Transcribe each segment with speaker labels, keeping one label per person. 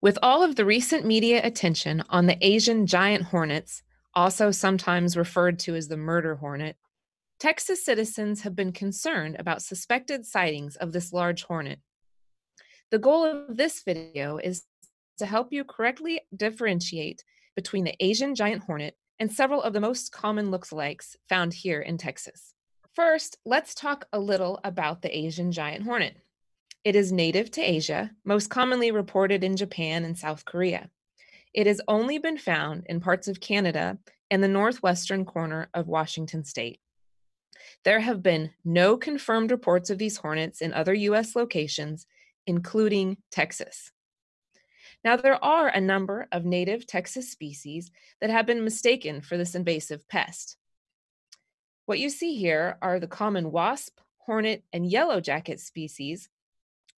Speaker 1: With all of the recent media attention on the Asian giant hornets, also sometimes referred to as the murder hornet, Texas citizens have been concerned about suspected sightings of this large hornet. The goal of this video is to help you correctly differentiate between the Asian giant hornet and several of the most common looks-alikes found here in Texas. First, let's talk a little about the Asian giant hornet. It is native to Asia, most commonly reported in Japan and South Korea. It has only been found in parts of Canada and the northwestern corner of Washington state. There have been no confirmed reports of these hornets in other U.S. locations, including Texas. Now, there are a number of native Texas species that have been mistaken for this invasive pest. What you see here are the common wasp, hornet, and yellow jacket species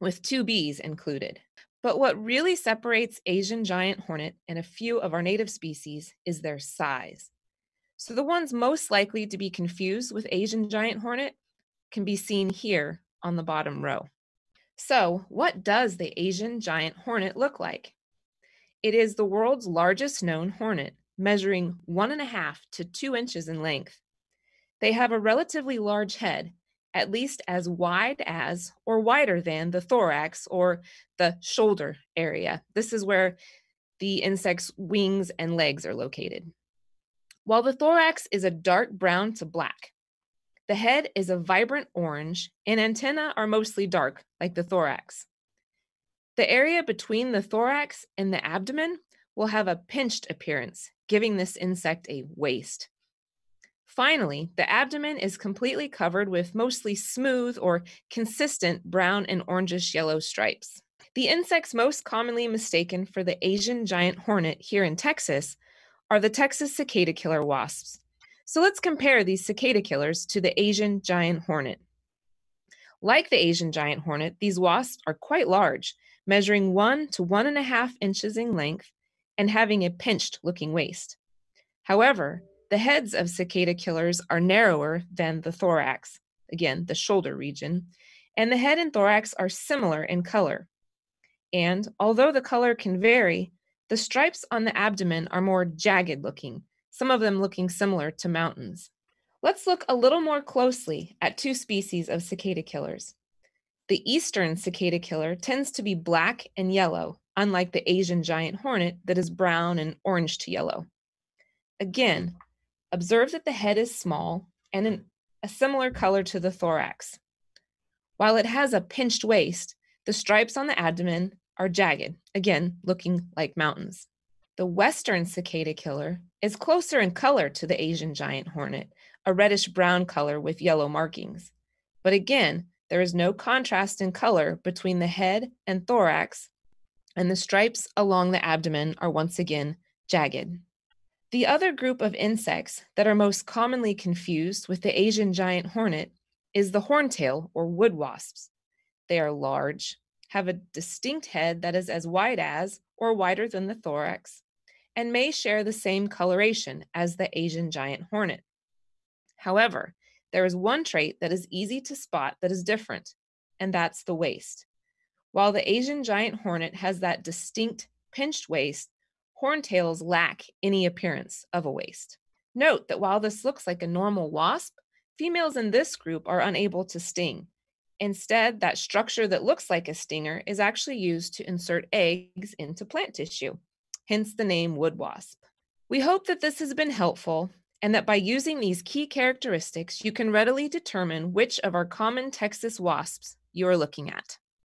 Speaker 1: with two bees included. But what really separates Asian giant hornet and a few of our native species is their size. So the ones most likely to be confused with Asian giant hornet can be seen here on the bottom row. So, what does the Asian giant hornet look like? It is the world's largest known hornet, measuring one and a half to two inches in length. They have a relatively large head, at least as wide as or wider than the thorax or the shoulder area. This is where the insect's wings and legs are located. While the thorax is a dark brown to black, the head is a vibrant orange and antennae are mostly dark, like the thorax. The area between the thorax and the abdomen will have a pinched appearance, giving this insect a waist. Finally, the abdomen is completely covered with mostly smooth or consistent brown and orangish yellow stripes. The insects most commonly mistaken for the Asian giant hornet here in Texas are the Texas cicada killer wasps. So let's compare these cicada killers to the Asian giant hornet. Like the Asian giant hornet, these wasps are quite large, measuring one to one and a half inches in length and having a pinched looking waist. However, the heads of cicada killers are narrower than the thorax, again, the shoulder region, and the head and thorax are similar in color. And although the color can vary, the stripes on the abdomen are more jagged looking, some of them looking similar to mountains. Let's look a little more closely at two species of cicada killers. The eastern cicada killer tends to be black and yellow, unlike the Asian giant hornet that is brown and orange to yellow. Again, Observe that the head is small and in a similar color to the thorax. While it has a pinched waist, the stripes on the abdomen are jagged, again, looking like mountains. The western cicada killer is closer in color to the Asian giant hornet, a reddish brown color with yellow markings. But again, there is no contrast in color between the head and thorax, and the stripes along the abdomen are once again jagged. The other group of insects that are most commonly confused with the Asian giant hornet is the horntail or wood wasps. They are large, have a distinct head that is as wide as or wider than the thorax, and may share the same coloration as the Asian giant hornet. However, there is one trait that is easy to spot that is different, and that's the waist. While the Asian giant hornet has that distinct pinched waist horntails lack any appearance of a waist. Note that while this looks like a normal wasp, females in this group are unable to sting. Instead, that structure that looks like a stinger is actually used to insert eggs into plant tissue, hence the name wood wasp. We hope that this has been helpful and that by using these key characteristics, you can readily determine which of our common Texas wasps you are looking at.